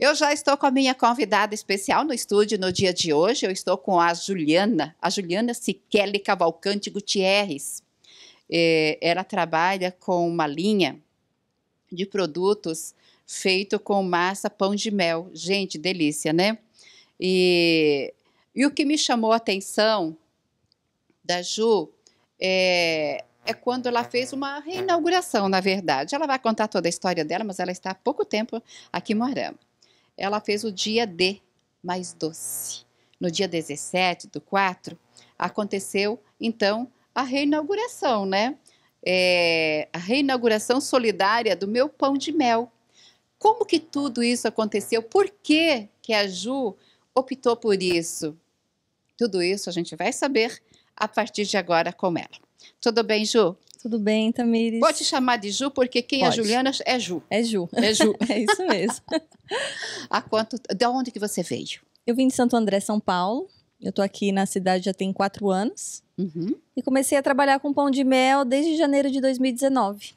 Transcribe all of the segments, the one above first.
Eu já estou com a minha convidada especial no estúdio no dia de hoje. Eu estou com a Juliana, a Juliana Siquele Cavalcante Gutierrez. É, ela trabalha com uma linha de produtos feito com massa pão de mel. Gente, delícia, né? E, e o que me chamou a atenção da Ju é, é quando ela fez uma reinauguração, na verdade. Ela vai contar toda a história dela, mas ela está há pouco tempo aqui morando ela fez o dia D mais doce. No dia 17 do 4, aconteceu então a reinauguração, né? É, a reinauguração solidária do meu pão de mel. Como que tudo isso aconteceu? Por que, que a Ju optou por isso? Tudo isso a gente vai saber a partir de agora com ela. Tudo bem, Ju? Tudo bem, Tamires? Vou te chamar de Ju, porque quem é Pode. é Juliana é Ju. É Ju. É Ju. é isso mesmo. Há quanto... De onde que você veio? Eu vim de Santo André, São Paulo. Eu tô aqui na cidade já tem quatro anos. Uhum. E comecei a trabalhar com pão de mel desde janeiro de 2019.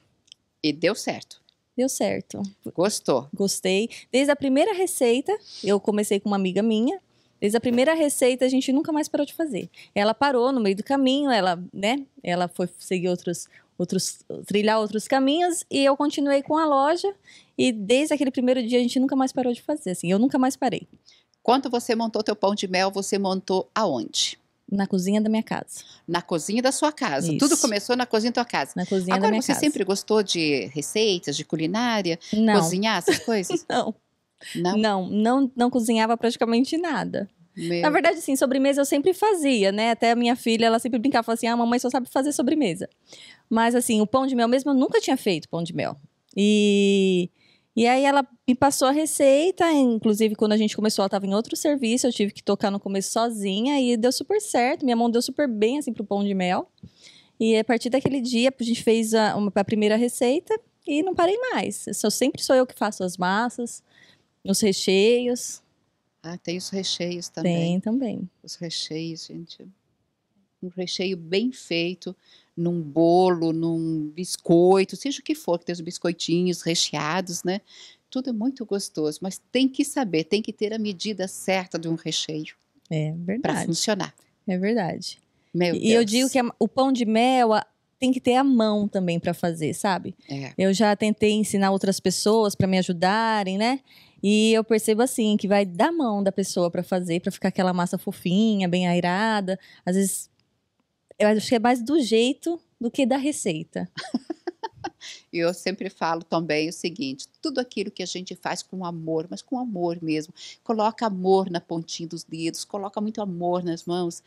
E deu certo. Deu certo. Gostou? Gostei. Desde a primeira receita, eu comecei com uma amiga minha. Desde a primeira receita a gente nunca mais parou de fazer. Ela parou no meio do caminho, ela, né? Ela foi seguir outros, outros, trilhar outros caminhos e eu continuei com a loja e desde aquele primeiro dia a gente nunca mais parou de fazer. Assim, eu nunca mais parei. Quando você montou teu pão de mel, você montou aonde? Na cozinha da minha casa. Na cozinha da sua casa. Isso. Tudo começou na cozinha da tua casa. Na cozinha Agora, da minha casa. Agora, você sempre gostou de receitas, de culinária? Não. Cozinhar, essas coisas? Não. Não, não, não, não cozinhava praticamente nada. Meu. Na verdade, sim, sobremesa eu sempre fazia, né? Até a minha filha, ela sempre brincava, falava assim, ah, mamãe só sabe fazer sobremesa. Mas, assim, o pão de mel mesmo, eu nunca tinha feito pão de mel. E... E aí ela me passou a receita, inclusive quando a gente começou, ela estava em outro serviço, eu tive que tocar no começo sozinha e deu super certo, minha mão deu super bem assim pro pão de mel. E a partir daquele dia a gente fez a, uma, a primeira receita e não parei mais. Eu sou, sempre sou eu que faço as massas. Os recheios. Ah, tem os recheios também. Tem também. Os recheios, gente. Um recheio bem feito, num bolo, num biscoito, seja o que for, que tem os biscoitinhos recheados, né? Tudo é muito gostoso, mas tem que saber, tem que ter a medida certa de um recheio. É verdade. Para funcionar. É verdade. Meu e Deus. eu digo que é o pão de mel, tem que ter a mão também para fazer, sabe? É. Eu já tentei ensinar outras pessoas para me ajudarem, né? E eu percebo assim que vai da mão da pessoa para fazer, para ficar aquela massa fofinha, bem airada. Às vezes eu acho que é mais do jeito do que da receita. E eu sempre falo também o seguinte: tudo aquilo que a gente faz com amor, mas com amor mesmo, coloca amor na pontinha dos dedos, coloca muito amor nas mãos,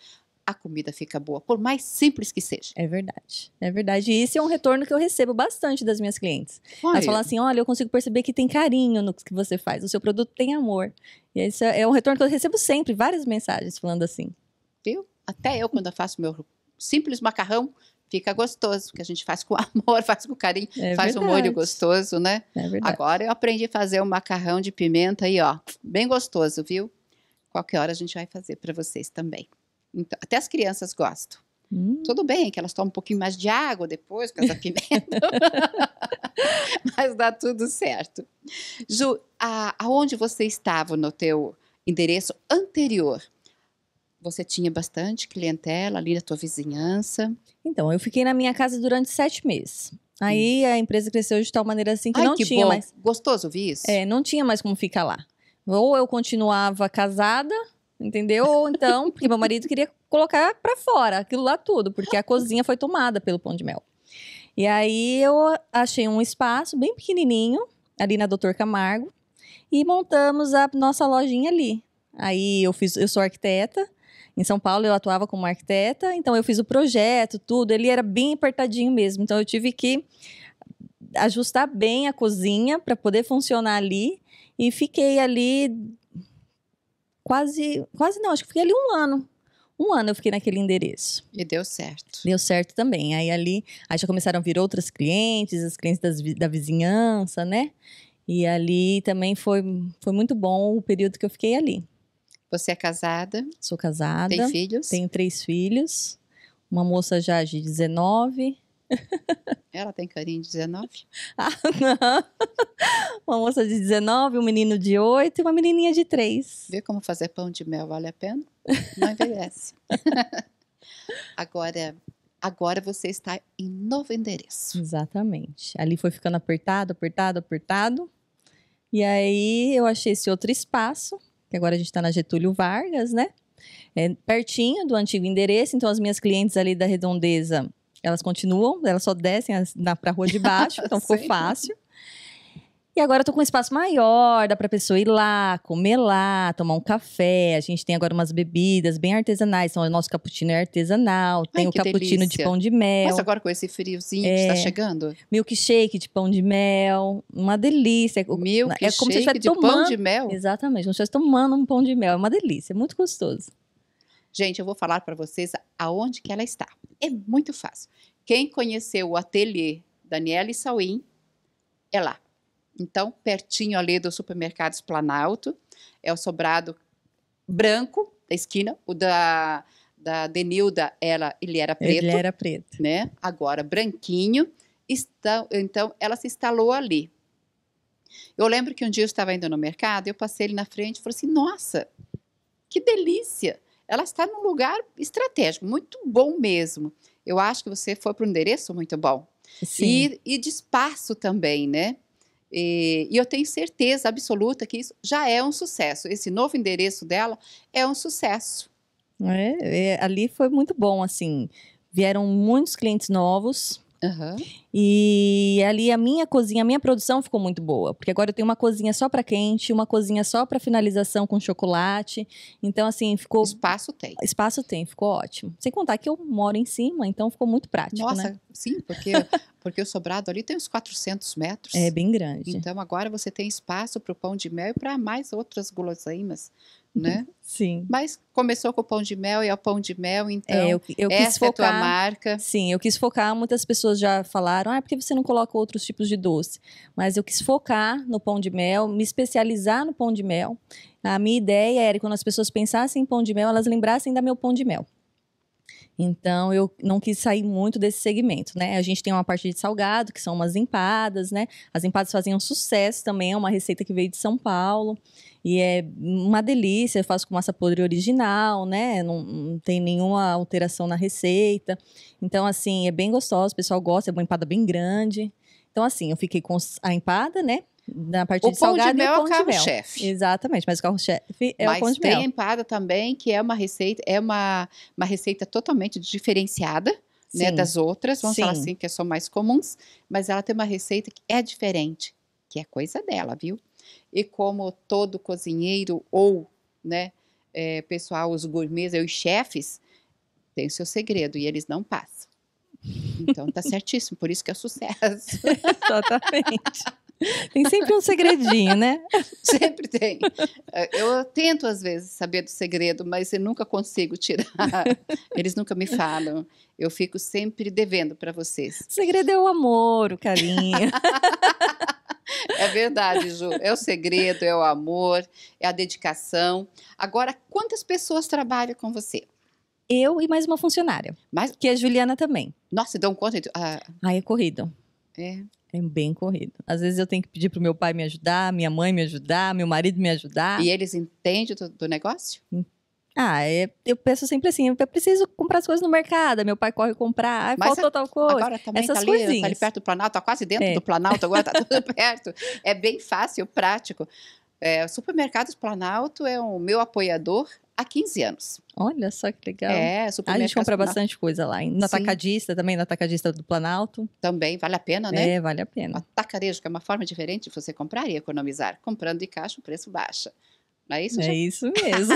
a comida fica boa, por mais simples que seja. É verdade, é verdade. E isso é um retorno que eu recebo bastante das minhas clientes. Olha. Elas falam assim: olha, eu consigo perceber que tem carinho no que você faz, o seu produto tem amor. E esse é, é um retorno que eu recebo sempre, várias mensagens falando assim. Viu? Até eu, quando eu faço meu simples macarrão, fica gostoso, porque a gente faz com amor, faz com carinho, é faz verdade. um molho gostoso, né? É verdade. Agora eu aprendi a fazer um macarrão de pimenta aí, ó, bem gostoso, viu? Qualquer hora a gente vai fazer para vocês também. Então, até as crianças gostam. Hum. Tudo bem que elas tomam um pouquinho mais de água depois, com essa pimenta. Mas dá tudo certo. Ju, a, aonde você estava no teu endereço anterior? Você tinha bastante clientela ali na tua vizinhança? Então, eu fiquei na minha casa durante sete meses. Aí hum. a empresa cresceu de tal maneira assim que Ai, não que tinha bom. mais. Gostoso ouvir isso? É, não tinha mais como ficar lá. Ou eu continuava casada, entendeu? Ou então, porque meu marido queria colocar para fora aquilo lá tudo, porque a cozinha foi tomada pelo pão de mel. E aí eu achei um espaço bem pequenininho, ali na Doutor Camargo, e montamos a nossa lojinha ali. Aí eu fiz, eu sou arquiteta, em São Paulo eu atuava como arquiteta, então eu fiz o projeto, tudo, ele era bem apertadinho mesmo, então eu tive que ajustar bem a cozinha para poder funcionar ali e fiquei ali quase. Quase não, acho que fiquei ali um ano. Um ano eu fiquei naquele endereço. E deu certo. Deu certo também. Aí ali, aí já começaram a vir outras clientes, as clientes das, da vizinhança, né? E ali também foi, foi muito bom o período que eu fiquei ali. Você é casada? Sou casada. Tem filhos? Tenho três filhos. Uma moça já de 19, ela tem carinho de 19? Ah, não. Uma moça de 19, um menino de 8 e uma menininha de 3. Vê como fazer pão de mel vale a pena? Não envelhece. agora, agora você está em novo endereço. Exatamente. Ali foi ficando apertado, apertado, apertado. E aí eu achei esse outro espaço, que agora a gente está na Getúlio Vargas, né? É pertinho do antigo endereço, então as minhas clientes ali da Redondeza elas continuam, elas só descem para pra rua de baixo, então ficou fácil. E agora eu tô com um espaço maior, dá pra pessoa ir lá, comer lá, tomar um café. A gente tem agora umas bebidas bem artesanais. Então, o nosso cappuccino é artesanal, Ai, tem o cappuccino delícia. de pão de mel. Mas agora com esse friozinho tá é, que está chegando. Milkshake de pão de mel, uma delícia. Milkshake é, é como se estivesse tomando. pão de mel? Exatamente, como se estivesse tomando um pão de mel. É uma delícia, é muito gostoso. Gente, eu vou falar para vocês aonde que ela está. É muito fácil. Quem conheceu o ateliê Daniela e Sauim é lá. Então, pertinho ali do supermercado Planalto, é o sobrado branco da esquina, o da da Denilda, ela, ele era preto. Ele era preto. Né? Agora branquinho. Está, então, ela se instalou ali. Eu lembro que um dia eu estava indo no mercado, eu passei ele na frente e falei assim: nossa, que delícia! ela está num lugar estratégico, muito bom mesmo. Eu acho que você foi para um endereço muito bom. Sim. E, e de espaço também, né? E, e, eu tenho certeza absoluta que isso já é um sucesso. Esse novo endereço dela é um sucesso. É, é, ali foi muito bom, assim. Vieram muitos clientes novos, Uhum. E ali a minha cozinha, a minha produção ficou muito boa, porque agora eu tenho uma cozinha só para quente, uma cozinha só para finalização com chocolate. Então assim, ficou espaço tem. Espaço tem, ficou ótimo. Sem contar que eu moro em cima, então ficou muito prático, né? Nossa, né? sim, porque porque o sobrado ali tem uns 400 metros. É bem grande. Então agora você tem espaço para o pão de mel e para mais outras guloseimas né? Sim. Mas começou com o pão de mel e é o pão de mel, então é, eu, eu quis focar, é a tua marca. Sim, eu quis focar, muitas pessoas já falaram, ah, é porque você não coloca outros tipos de doce? Mas eu quis focar no pão de mel, me especializar no pão de mel. A minha ideia era que quando as pessoas pensassem em pão de mel, elas lembrassem da meu pão de mel. Então eu não quis sair muito desse segmento, né? A gente tem uma parte de salgado, que são umas empadas, né? As empadas faziam sucesso também, é uma receita que veio de São Paulo. E é uma delícia, eu faço com massa podre original, né? Não, não tem nenhuma alteração na receita. Então, assim, é bem gostoso, o pessoal gosta, é uma empada bem grande. Então, assim, eu fiquei com a empada, né? Na parte o de salgado é de mel e o pão é o carro-chefe. Exatamente, mas o carro-chefe é mas o pão de mel. Mas tem empada também, que é uma receita, é uma, uma receita totalmente diferenciada. Né, das outras, vamos Sim. falar assim, que são mais comuns, mas ela tem uma receita que é diferente, que é coisa dela, viu? E como todo cozinheiro ou, né, é, pessoal, os gourmets, os chefes, tem o seu segredo e eles não passam. Então tá certíssimo, por isso que é sucesso. Exatamente. Tem sempre um segredinho, né? sempre tem. É, eu tento, às vezes, saber do segredo, mas eu nunca consigo tirar. Eles nunca me falam. Eu fico sempre devendo para vocês. O segredo é o amor, o carinho. É verdade, Ju. É o segredo, é o amor, é a dedicação. Agora, quantas pessoas trabalham com você? Eu e mais uma funcionária. Mas Que é a Juliana também. Nossa, dão conta. De... Ah, é corrido. É. É bem corrido. Às vezes eu tenho que pedir pro meu pai me ajudar, minha mãe me ajudar, meu marido me ajudar. E eles entendem do, do negócio? Hum. Ah, é, eu peço sempre assim, eu preciso comprar as coisas no mercado, meu pai corre comprar, Mas faltou a, tal coisa. Agora também Essas tá ali, coisinhas. tá ali perto do Planalto, tá quase dentro é. do Planalto, agora tá tudo perto. É bem fácil, prático. É, Supermercados Planalto é o meu apoiador, há 15 anos. Olha só que legal. É, supermercado. Ah, a gente compra bastante coisa lá. No Sim. atacadista também, no atacadista do Planalto. Também, vale a pena, né? É, vale a pena. O atacarejo, que é uma forma diferente de você comprar e economizar. Comprando em caixa, o preço baixa. Não é isso, É isso mesmo.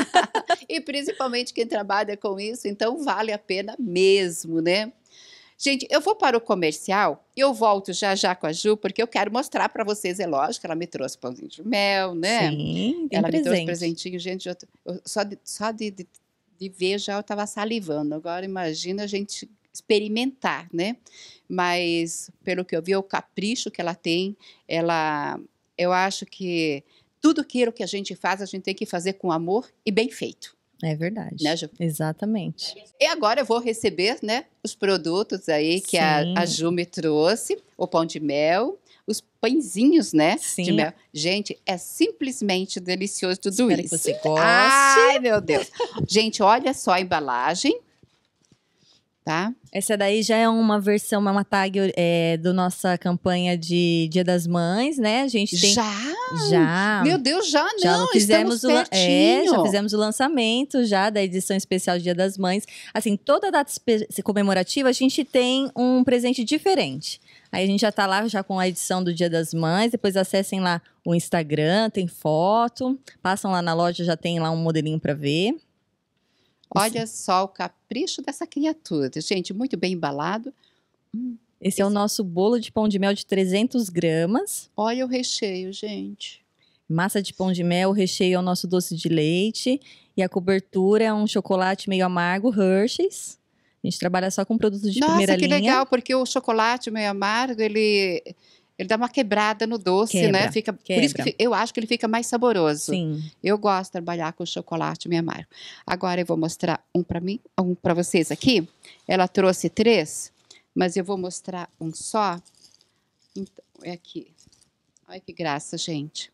e principalmente quem trabalha com isso, então vale a pena mesmo, né? Gente, eu vou para o comercial e eu volto já já com a Ju, porque eu quero mostrar para vocês, é lógico, ela me trouxe pãozinho de mel, né? Sim, Ela presente. me trouxe presentinho, gente, eu, eu, só, de, só de, de, de ver já eu estava salivando. Agora imagina a gente experimentar, né? Mas pelo que eu vi, é o capricho que ela tem, ela, eu acho que tudo aquilo que a gente faz, a gente tem que fazer com amor e bem feito. É verdade. Né, Ju? Exatamente. E agora eu vou receber, né, os produtos aí que a, a, Ju me trouxe, o pão de mel, os pãezinhos, né, Sim. de mel. Gente, é simplesmente delicioso tudo Espero isso. Que você goste. Ai, meu Deus. Gente, olha só a embalagem tá? Essa daí já é uma versão, é uma tag é, do nossa campanha de Dia das Mães, né? A gente tem... Já? Já. Meu Deus, já não, já fizemos o, é, já fizemos o lançamento já da edição especial Dia das Mães. Assim, toda data comemorativa a gente tem um presente diferente. Aí a gente já tá lá já com a edição do Dia das Mães, depois acessem lá o Instagram, tem foto, passam lá na loja, já tem lá um modelinho para ver. Olha Esse... só o capricho dessa criatura. Gente, muito bem embalado. Hum, Esse, é o nosso bolo de pão de mel de 300 gramas. Olha o recheio, gente. Massa de pão de mel, o recheio é o nosso doce de leite. E a cobertura é um chocolate meio amargo, Hershey's. A gente trabalha só com produtos de Nossa, primeira linha. Nossa, que legal, porque o chocolate meio amargo, ele ele dá uma quebrada no doce, né? quebra, né? Fica, Por isso que eu acho que ele fica mais saboroso. Sim. Eu gosto de trabalhar com chocolate, minha marca. Agora eu vou mostrar um para mim, um para vocês aqui. Ela trouxe três, mas eu vou mostrar um só. Então, é aqui. Olha que graça, gente.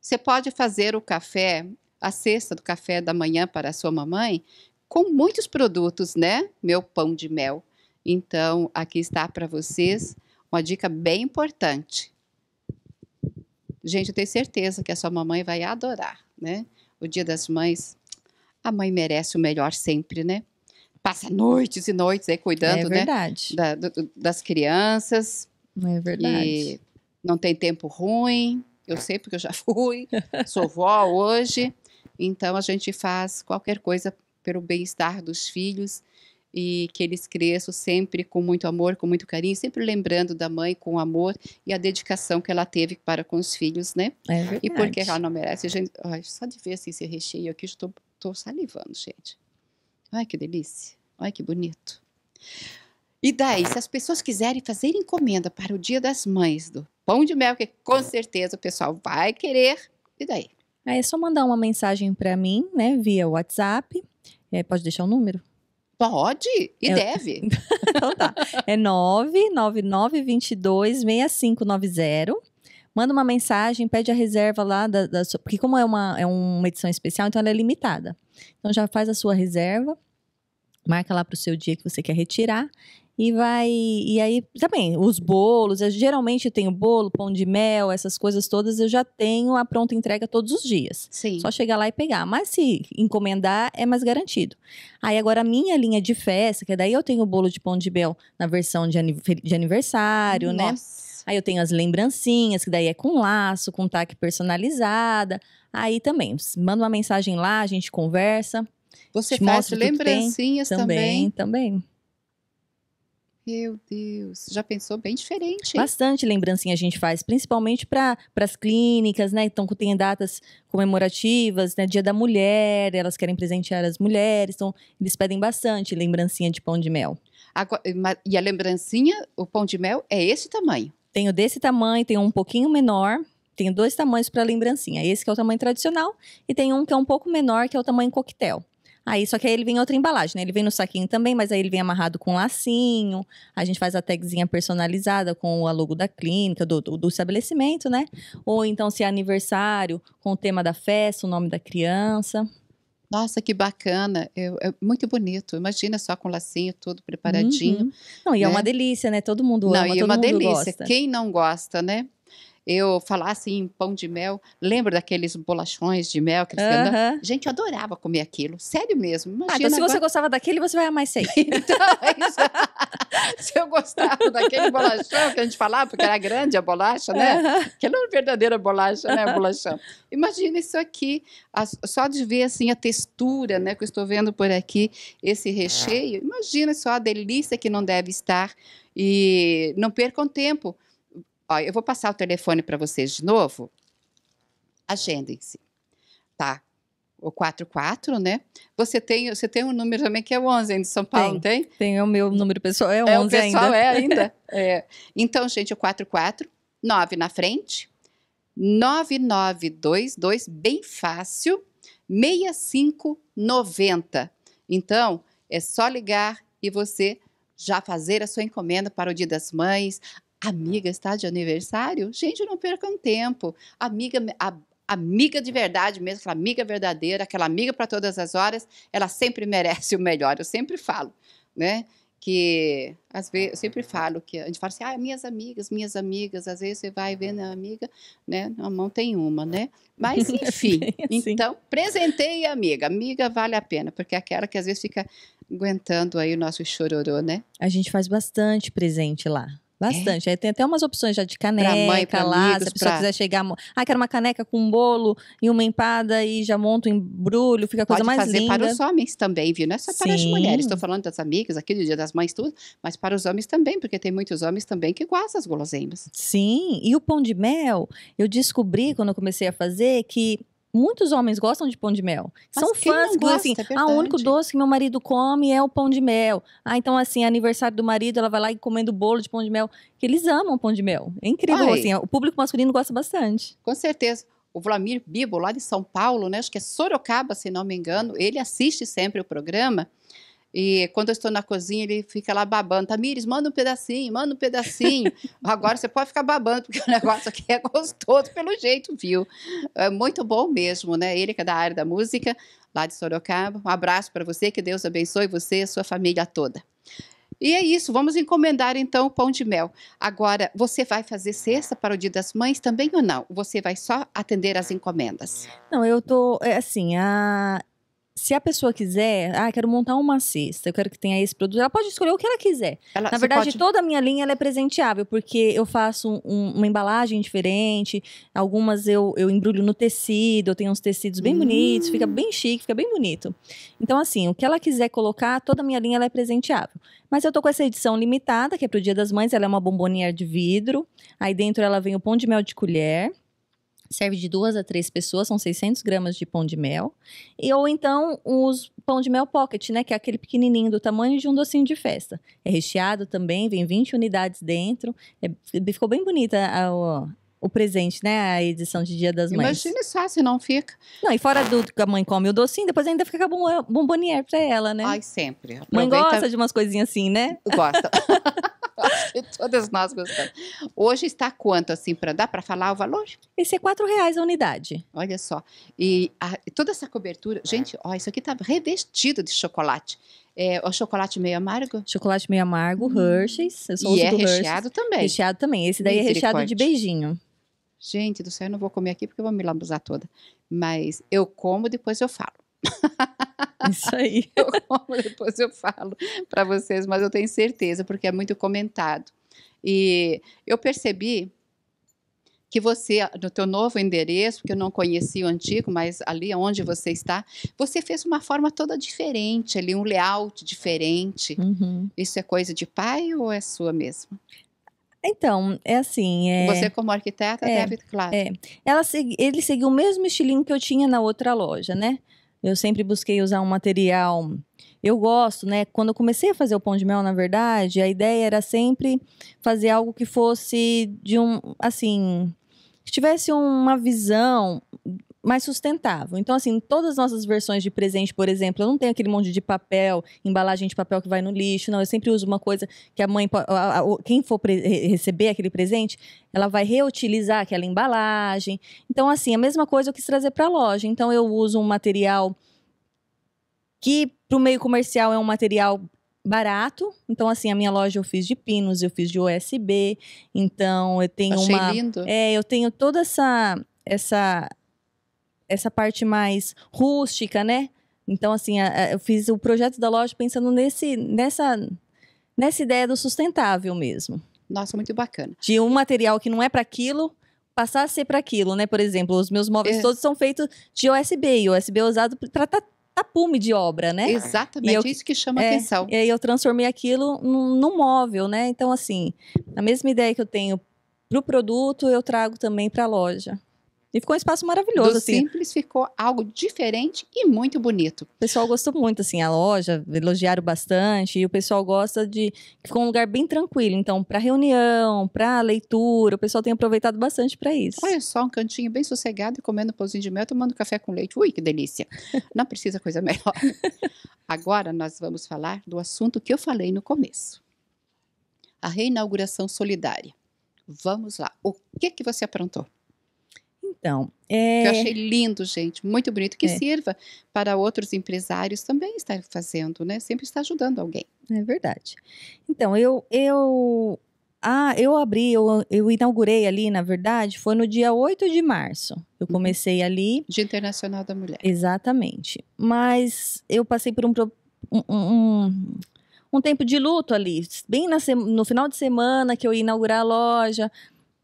Você pode fazer o café, a cesta do café da manhã para a sua mamãe, com muitos produtos, né? Meu pão de mel. Então, aqui está para vocês uma dica bem importante. Gente, eu tenho certeza que a sua mamãe vai adorar, né? O Dia das Mães, a mãe merece o melhor sempre, né? Passa noites e noites aí cuidando, é né? Da, do, das crianças. É verdade. E não tem tempo ruim. Eu sei porque eu já fui, sou vó hoje. Então a gente faz qualquer coisa pelo bem-estar dos filhos e que eles cresçam sempre com muito amor, com muito carinho, sempre lembrando da mãe com amor e a dedicação que ela teve para com os filhos, né? É verdade. E porque ela não merece, gente, ai, só de ver assim, esse recheio aqui, estou tô, tô salivando, gente. Ai, que delícia. Ai, que bonito. E daí, se as pessoas quiserem fazer encomenda para o Dia das Mães do Pão de Mel, que com certeza o pessoal vai querer, e daí? Aí é só mandar uma mensagem para mim, né, via WhatsApp. É, pode deixar o um número? Pode e é, deve. então tá. É 999226590. Manda uma mensagem, pede a reserva lá da, da sua, porque como é uma, é uma edição especial, então ela é limitada. Então já faz a sua reserva, marca lá para o seu dia que você quer retirar e vai. E aí também, os bolos. Eu, geralmente eu tenho bolo, pão de mel, essas coisas todas, eu já tenho a pronta entrega todos os dias. Sim. Só chegar lá e pegar. Mas se encomendar, é mais garantido. Aí agora a minha linha de festa, que daí eu tenho o bolo de pão de mel na versão de, aniversário, né? Nossa. né? Aí eu tenho as lembrancinhas, que daí é com laço, com taque personalizada. Aí também, manda uma mensagem lá, a gente conversa. Você faz lembrancinhas também. Também, também. Meu Deus, já pensou bem diferente. Hein? Bastante lembrancinha a gente faz, principalmente para as clínicas, né? Então, tem datas comemorativas, né? Dia da Mulher, elas querem presentear as mulheres, então eles pedem bastante lembrancinha de pão de mel. Agora, eh, e a lembrancinha, o pão de mel, é esse tamanho? Tenho desse tamanho, tenho um pouquinho menor, tenho dois tamanhos para lembrancinha. Esse que é o tamanho tradicional e tem um que é um pouco menor, que é o tamanho coquetel. Aí, só que aí ele vem em outra embalagem, né? Ele vem no saquinho também, mas aí ele vem amarrado com um lacinho. A gente faz a tagzinha personalizada com o logo da clínica, do, do, do estabelecimento, né? Ou então, se é aniversário, com o tema da festa, o nome da criança. Nossa, que bacana. É, é, muito bonito. Imagina só com lacinho, tudo preparadinho. Uhum. Não, e é né? é uma delícia, né? Todo mundo ama, não, e é uma delícia. Gosta. Quem não gosta, né? eu falasse em pão de mel, lembro daqueles bolachões de mel que Gente, eu adorava comer aquilo, sério mesmo. Ah, imagina ah, então se agora... você gostava daquele, você vai amar esse aí. então, é se eu gostava daquele bolachão que a gente falava, porque era grande a bolacha, né? Que Aquela é verdadeira bolacha, né, bolachão. Imagina isso aqui, só de ver assim a textura, né, que eu estou vendo por aqui, esse recheio. Imagina só a delícia que não deve estar e não percam tempo Ó, eu vou passar o telefone para vocês de novo. Agendem-se. Tá? O 44, né? Você tem, você tem um número também que é 11 em São Paulo, tem? Tem, tem o meu número pessoal, é, é o é, 11 o pessoal ainda. É, ainda. é. Então, gente, o 44, 9 na frente, 9922, bem fácil, 6590. Então, é só ligar e você já fazer a sua encomenda para o Dia das Mães, Amiga está de aniversário? Gente, não percam tempo. Amiga, a, amiga de verdade mesmo, aquela amiga verdadeira, aquela amiga para todas as horas, ela sempre merece o melhor. Eu sempre falo, né? Que às vezes eu sempre falo que a gente fala assim, ah, minhas amigas, minhas amigas, às vezes você vai vendo a amiga, né? Na mão tem uma, né? Mas é enfim, assim. então presentei a amiga. Amiga vale a pena, porque é aquela que às vezes fica aguentando aí o nosso chororô, né? A gente faz bastante presente lá. É. Bastante. É? Aí tem até umas opções já de caneca pra mãe, pra lá, amigos, se a pessoa pra... quiser chegar. Ah, quero uma caneca com um bolo e uma empada e já monta um embrulho, fica a coisa Pode fazer para os homens também, viu? Não é só para Sim. as mulheres. Estou falando das amigas aqui do Dia das Mães, tudo, mas para os homens também, porque tem muitos homens também que gostam das guloseimas. Sim, e o pão de mel, eu descobri quando eu comecei a fazer que Muitos homens gostam de pão de mel. Mas São fãs que assim, é ah, o único doce que meu marido come é o pão de mel. Ah, então assim, é aniversário do marido, ela vai lá e comendo bolo de pão de mel, que eles amam pão de mel. É incrível assim, o público masculino gosta bastante. Com certeza. O Vlamir Bibo, lá de São Paulo, né, acho que é Sorocaba, se não me engano, ele assiste sempre o programa e quando eu estou na cozinha, ele fica lá babando. Tamires, manda um pedacinho, manda um pedacinho. Agora você pode ficar babando, porque o negócio aqui é gostoso pelo jeito, viu? É muito bom mesmo, né? Ele que é da área da música, lá de Sorocaba. Um abraço para você, que Deus abençoe você e a sua família toda. E é isso, vamos encomendar então o pão de mel. Agora, você vai fazer cesta para o Dia das Mães também ou não? Você vai só atender as encomendas? Não, eu tô, é assim, a se a pessoa quiser, ah, quero montar uma cesta, eu quero que tenha esse produto, ela pode escolher o que ela quiser. Ela, Na verdade, pode... toda a minha linha é presenteável, porque eu faço um, uma embalagem diferente, algumas eu, eu embrulho no tecido, eu tenho uns tecidos bem hum. bonitos, fica hum. bem chique, fica bem bonito. Então, assim, o que ela quiser colocar, toda a minha linha é presenteável. Mas eu tô com essa edição limitada, que é pro Dia das Mães, ela é uma bombonier de vidro, aí dentro ela vem o pão de mel de colher, serve de duas a três pessoas, são 600 gramas de pão de mel. E, ou então os pão de mel pocket, né? Que é aquele pequenininho do tamanho de um docinho de festa. É recheado também, vem 20 unidades dentro. É, ficou bem bonita a, a, o presente, né? A edição de Dia das Mães. Imagina só se não fica. Não, e fora do que a mãe come o docinho, depois ainda fica com bombonier pra ela, né? Ai, sempre. Aproveita... Mãe gosta de umas coisinhas assim, né? Gosta. Acho que todas nós gostamos. Hoje está quanto, assim, para dar para falar o valor? Esse é quatro reais a unidade. Olha só. E a, toda essa cobertura, é. gente, ó, isso aqui está revestido de chocolate. É, o chocolate meio amargo? Chocolate meio amargo, hum. Hershey's. Eu e é recheado Hershey's. também. Recheado também. Esse daí é recheado de beijinho. Gente do céu, eu não vou comer aqui porque eu vou me lambuzar toda. Mas eu como, depois eu falo. Isso aí. eu como, depois eu falo para vocês, mas eu tenho certeza, porque é muito comentado. E eu percebi que você, no teu novo endereço, que eu não conhecia o antigo, mas ali onde você está, você fez uma forma toda diferente, ali um layout diferente. Uhum. Isso é coisa de pai ou é sua mesma? Então, é assim. É... Você, como arquiteta, é, deve, claro. É. Ela, ele seguiu o mesmo estilinho que eu tinha na outra loja, né? Eu sempre busquei usar um material. Eu gosto, né? Quando eu comecei a fazer o pão de mel, na verdade, a ideia era sempre fazer algo que fosse de um, assim, que tivesse uma visão mais sustentável. Então, assim, todas as nossas versões de presente, por exemplo, eu não tenho aquele monte de papel, embalagem de papel que vai no lixo, não. Eu sempre uso uma coisa que a mãe, quem for receber aquele presente, ela vai reutilizar aquela embalagem. Então, assim, a mesma coisa eu quis trazer para a loja. Então, eu uso um material que, para o meio comercial, é um material barato. Então, assim, a minha loja eu fiz de pinos, eu fiz de USB. Então, eu tenho Achei uma. Lindo. É, eu tenho toda essa. essa essa parte mais rústica, né? Então, assim, eu fiz o projeto da loja pensando nesse, nessa, nessa ideia do sustentável mesmo. Nossa, muito bacana. De um material que não é para aquilo passar a ser para aquilo, né? Por exemplo, os meus móveis é. todos são feitos de USB, e USB é usado para tapume de obra, né? Exatamente, eu, é isso que chama é, atenção. E aí eu transformei aquilo num móvel, né? Então, assim, a mesma ideia que eu tenho para o produto, eu trago também para a loja. E ficou um espaço maravilhoso. Do assim. simples ficou algo diferente e muito bonito. O pessoal gostou muito, assim, a loja, elogiaram bastante. E o pessoal gosta de. Ficou um lugar bem tranquilo. Então, para reunião, para leitura, o pessoal tem aproveitado bastante para isso. Olha só, um cantinho bem sossegado e comendo um pãozinho de mel, tomando café com leite. Ui, que delícia! Não precisa coisa melhor. Agora nós vamos falar do assunto que eu falei no começo: a reinauguração solidária. Vamos lá. O que, que você aprontou? Então, é... eu achei lindo, gente, muito bonito, que é. sirva para outros empresários também estar fazendo, né? Sempre está ajudando alguém. É verdade. Então, eu eu ah, eu abri, eu, eu inaugurei ali, na verdade, foi no dia 8 de março. Eu uhum. comecei ali. Dia Internacional da Mulher. Exatamente. Mas eu passei por um, um, um um tempo de luto ali, bem na, no final de semana que eu ia inaugurar a loja,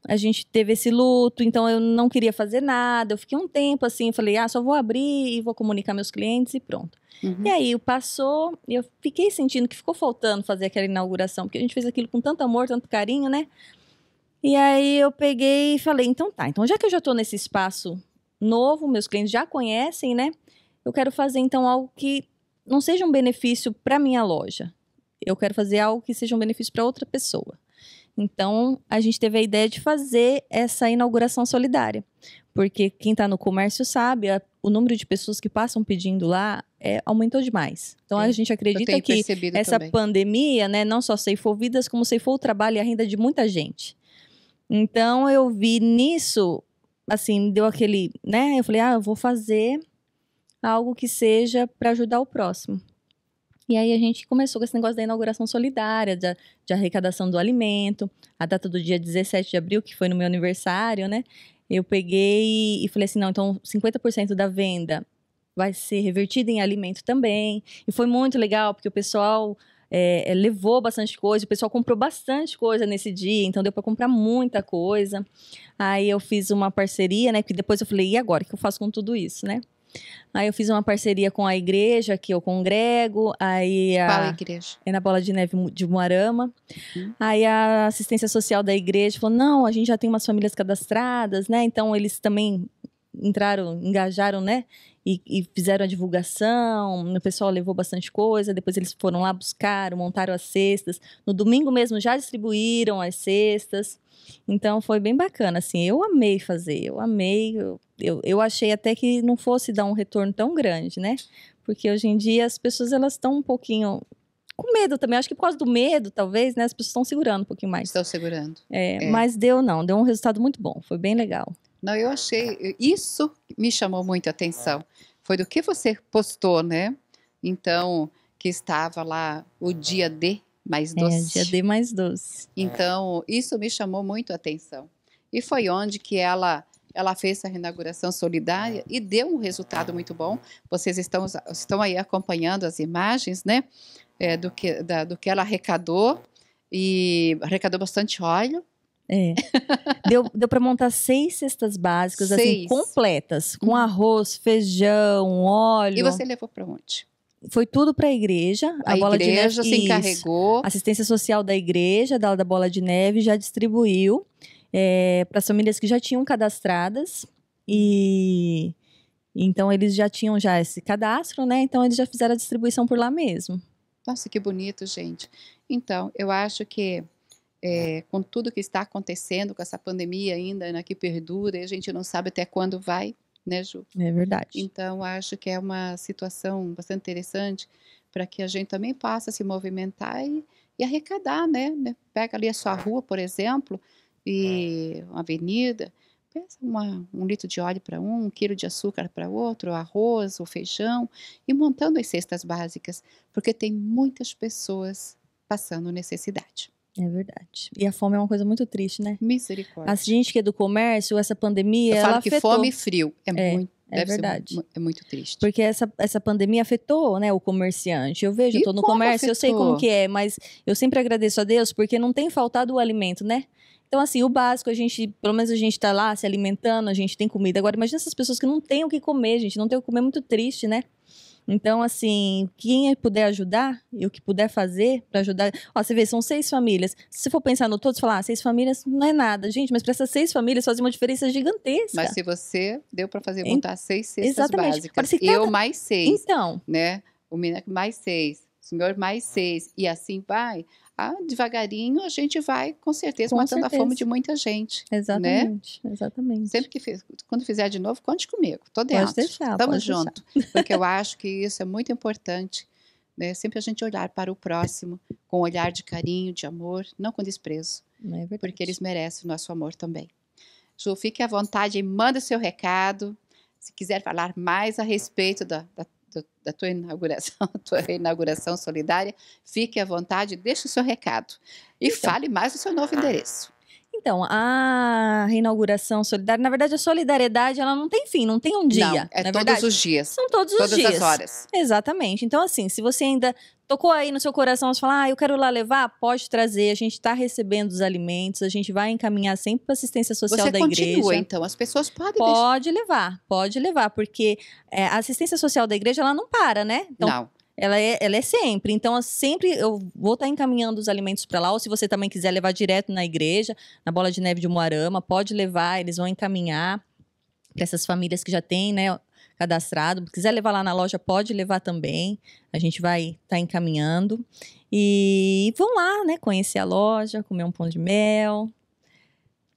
a gente teve esse luto, então eu não queria fazer nada. Eu fiquei um tempo assim, falei, ah, só vou abrir e vou comunicar meus clientes e pronto. Uhum. E aí passou, e eu fiquei sentindo que ficou faltando fazer aquela inauguração, porque a gente fez aquilo com tanto amor, tanto carinho, né? E aí eu peguei e falei, então tá, então já que eu já estou nesse espaço novo, meus clientes já conhecem, né? Eu quero fazer então algo que não seja um benefício para minha loja. Eu quero fazer algo que seja um benefício para outra pessoa. Então, a gente teve a ideia de fazer essa inauguração solidária. Porque quem está no comércio sabe, a, o número de pessoas que passam pedindo lá é, aumentou demais. Então, Sim, a gente acredita que essa também. pandemia né, não só ceifou vidas, como ceifou o trabalho e a renda de muita gente. Então, eu vi nisso, assim, deu aquele, né? Eu falei, ah, eu vou fazer algo que seja para ajudar o próximo. E aí a gente começou com esse negócio da inauguração solidária, de, de arrecadação do alimento, a data do dia 17 de abril, que foi no meu aniversário, né? Eu peguei e falei assim, não, então 50% da venda vai ser revertida em alimento também. E foi muito legal, porque o pessoal é, levou bastante coisa, o pessoal comprou bastante coisa nesse dia, então deu para comprar muita coisa. Aí eu fiz uma parceria, né? Que depois eu falei, e agora? O que eu faço com tudo isso, né? Aí eu fiz uma parceria com a igreja que eu congrego, aí a... Qual igreja? É na Bola de Neve de Moarama. Uhum. Aí a assistência social da igreja falou, não, a gente já tem umas famílias cadastradas, né? Então eles também entraram, engajaram, né? e, e, fizeram a divulgação, o pessoal levou bastante coisa, depois eles foram lá, buscar, montaram as cestas. No domingo mesmo já distribuíram as cestas. Então foi bem bacana, assim, eu amei fazer, eu amei, eu, eu, eu achei até que não fosse dar um retorno tão grande, né? Porque hoje em dia as pessoas elas estão um pouquinho com medo também. Acho que por causa do medo, talvez, né? As pessoas estão segurando um pouquinho mais. Estão segurando. É, é. Mas deu, não. Deu um resultado muito bom. Foi bem legal. Não, eu achei. Isso me chamou muito a atenção. Foi do que você postou, né? Então, que estava lá o dia D mais é, doce. É, dia D mais doce. Então, é. isso me chamou muito a atenção. E foi onde que ela ela fez a reinauguração solidária é. e deu um resultado muito bom. Vocês estão, estão aí acompanhando as imagens, né? É, do, que, da, do que ela arrecadou e arrecadou bastante óleo é. deu deu para montar seis cestas básicas, assim, seis. assim, completas, com uhum. arroz, feijão, óleo. E você levou para onde? Foi tudo para a igreja. A, bola igreja de neve, se encarregou. Assistência social da igreja, da, da bola de neve, já distribuiu é, para as famílias que já tinham cadastradas. E então eles já tinham já esse cadastro, né? Então eles já fizeram a distribuição por lá mesmo. Nossa, que bonito, gente. Então, eu acho que é, é, com tudo que está acontecendo, com essa pandemia ainda né, que perdura, e a gente não sabe até quando vai, né, Ju? É verdade. Então, acho que é uma situação bastante interessante para que a gente também possa se movimentar e, e arrecadar, né? né? Pega ali a sua rua, por exemplo, e é. uma avenida, peça uma, um litro de óleo para um, um quilo de açúcar para outro, arroz, o feijão, e montando as cestas básicas, porque tem muitas pessoas passando necessidade. É verdade. E a fome é uma coisa muito triste, né? Misericórdia. A gente que é do comércio, essa pandemia. Eu falo ela que afetou. fome e frio é, é muito. É verdade. Ser, é muito triste. Porque essa, essa pandemia afetou, né, o comerciante. Eu vejo, e eu tô no comércio, afetou? eu sei como que é, mas eu sempre agradeço a Deus porque não tem faltado o alimento, né? Então, assim, o básico, a gente, pelo menos a gente tá lá se alimentando, a gente tem comida. Agora, imagina essas pessoas que não têm o que comer, gente, não tem o que comer, é muito triste, né? Então, assim, quem puder ajudar e o que puder fazer para ajudar. Ó, você vê, são seis famílias. Se você for pensar no todo, você falar, ah, seis famílias não é nada. Gente, mas para essas seis famílias fazem uma diferença gigantesca. Mas se você deu para fazer montar é, seis cestas Exatamente. básicas. se assim, cada... Eu mais seis. Então. Né? O menino mais seis. O senhor mais seis. E assim vai ah, devagarinho a gente vai, com certeza, com matando certeza. a fome de muita gente. Né? Exatamente, né? exatamente. Sempre que fiz, quando fizer de novo, conte comigo, tô dentro. Pode deixar, Tamo pode junto. Deixar. Porque eu acho que isso é muito importante, né? Sempre a gente olhar para o próximo com um olhar de carinho, de amor, não com desprezo. Não é porque eles merecem o nosso amor também. Ju, fique à vontade e manda seu recado. Se quiser falar mais a respeito da, da da tua inauguração, tua inauguração solidária. Fique à vontade, deixe o seu recado e então, fale mais do seu novo endereço. Então, a reinauguração solidária, na verdade, a solidariedade ela não tem fim, não tem um dia. Não, é, é todos verdade. os dias. São todos Todas os dias. Todas as horas. Exatamente. Então, assim, se você ainda tocou aí no seu coração, você fala, ah, eu quero lá levar, pode trazer, a gente está recebendo os alimentos, a gente vai encaminhar sempre para assistência social você da continua, igreja. continua, então, as pessoas podem Pode deixar. levar, pode levar, porque é, a assistência social da igreja, ela não para, né? Então, não. Ela é, ela é sempre. Então, sempre eu vou estar tá encaminhando os alimentos para lá. Ou se você também quiser levar direto na igreja, na Bola de Neve de Moarama, pode levar, eles vão encaminhar para essas famílias que já têm, né? Cadastrado. Se quiser levar lá na loja, pode levar também. A gente vai estar tá encaminhando. E vão lá, né? Conhecer a loja, comer um pão de mel,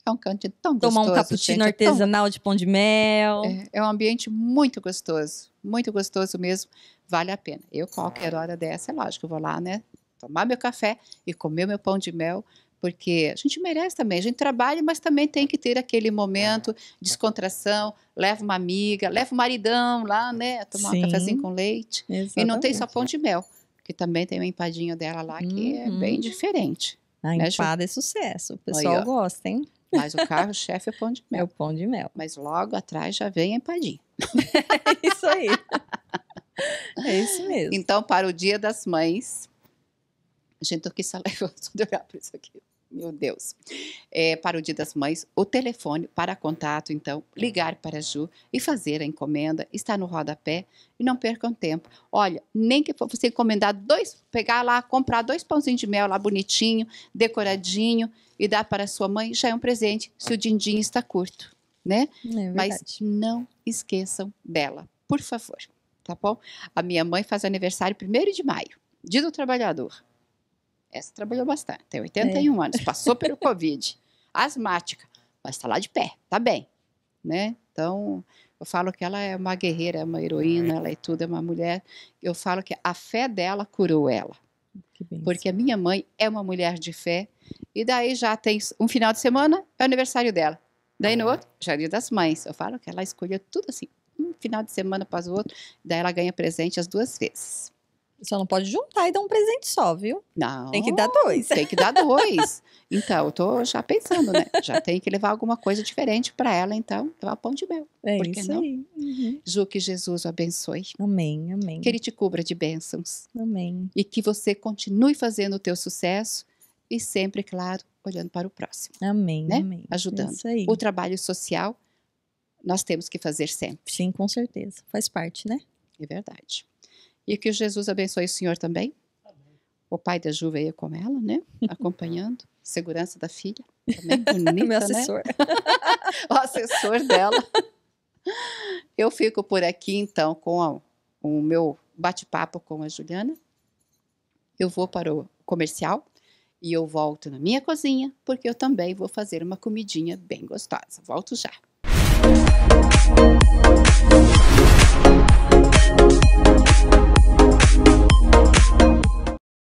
é um cantinho tão Tomar gostoso. Tomar um cappuccino gente, artesanal é tão... de pão de mel. É, é, um ambiente muito gostoso, muito gostoso mesmo. Vale a pena. Eu, qualquer hora dessa, é lógico, eu vou lá, né? Tomar meu café e comer meu pão de mel, porque a gente merece também. A gente trabalha, mas também tem que ter aquele momento é. de descontração. Leva uma amiga, leva o maridão lá, né? Tomar Sim, um cafezinho com leite. Exatamente. E não tem só pão de mel, que também tem um empadinho dela lá, que uhum. é bem uhum. diferente. A né, empada né, é sucesso. O pessoal gosta, hein? Mas o carro-chefe é o pão de mel. É o pão de mel. Mas logo atrás já vem a empadinha. é isso aí. É isso mesmo. Então, para o Dia das Mães, gente, eu quis salivar só de olhar para isso aqui. Meu Deus. É, para o Dia das Mães, o telefone para contato, então, ligar para a Ju e fazer a encomenda. Está no rodapé e não percam tempo. Olha, nem que for você encomendar dois, pegar lá, comprar dois pãozinhos de mel lá bonitinho, decoradinho e dar para a sua mãe, já é um presente se o din-din está curto, né? É Mas não esqueçam dela, por favor, tá bom? A minha mãe faz aniversário primeiro de maio, dia do trabalhador. Essa trabalhou bastante, tem 81 é. anos, passou pelo Covid, asmática, mas está lá de pé, está bem, né? Então, eu falo que ela é uma guerreira, é uma heroína, ela é tudo, é uma mulher. Eu falo que a fé dela curou ela. Porque a minha mãe é uma mulher de fé. E daí já tem um final de semana, é o aniversário dela. Daí ah, no outro, já é dia das mães. Eu falo que ela escolheu tudo assim, um final de semana após o outro. Daí ela ganha presente as duas vezes. Só não pode juntar e dar um presente só, viu? Não. Tem que dar dois. Tem que dar dois. então, eu tô já pensando, né? Já tem que levar alguma coisa diferente para ela, então, levar é pão de mel. É Por isso não? aí. Uhum. Ju, que Jesus o abençoe. Amém, amém. Que ele te cubra de bênçãos. Amém. E que você continue fazendo o teu sucesso e sempre, claro, olhando para o próximo. Amém, né? amém. É Ajudando. É isso aí. O trabalho social nós temos que fazer sempre. Sim, com certeza. Faz parte, né? É verdade. E que Jesus abençoe o senhor também. O pai da Ju veio com ela, né? Acompanhando. Segurança da filha. Também bonita, Meu né? assessor. Né? o assessor dela. Eu fico por aqui, então, com, a, com o meu bate-papo com a Juliana. Eu vou para o comercial e eu volto na minha cozinha, porque eu também vou fazer uma comidinha bem gostosa. Volto já. Música Thank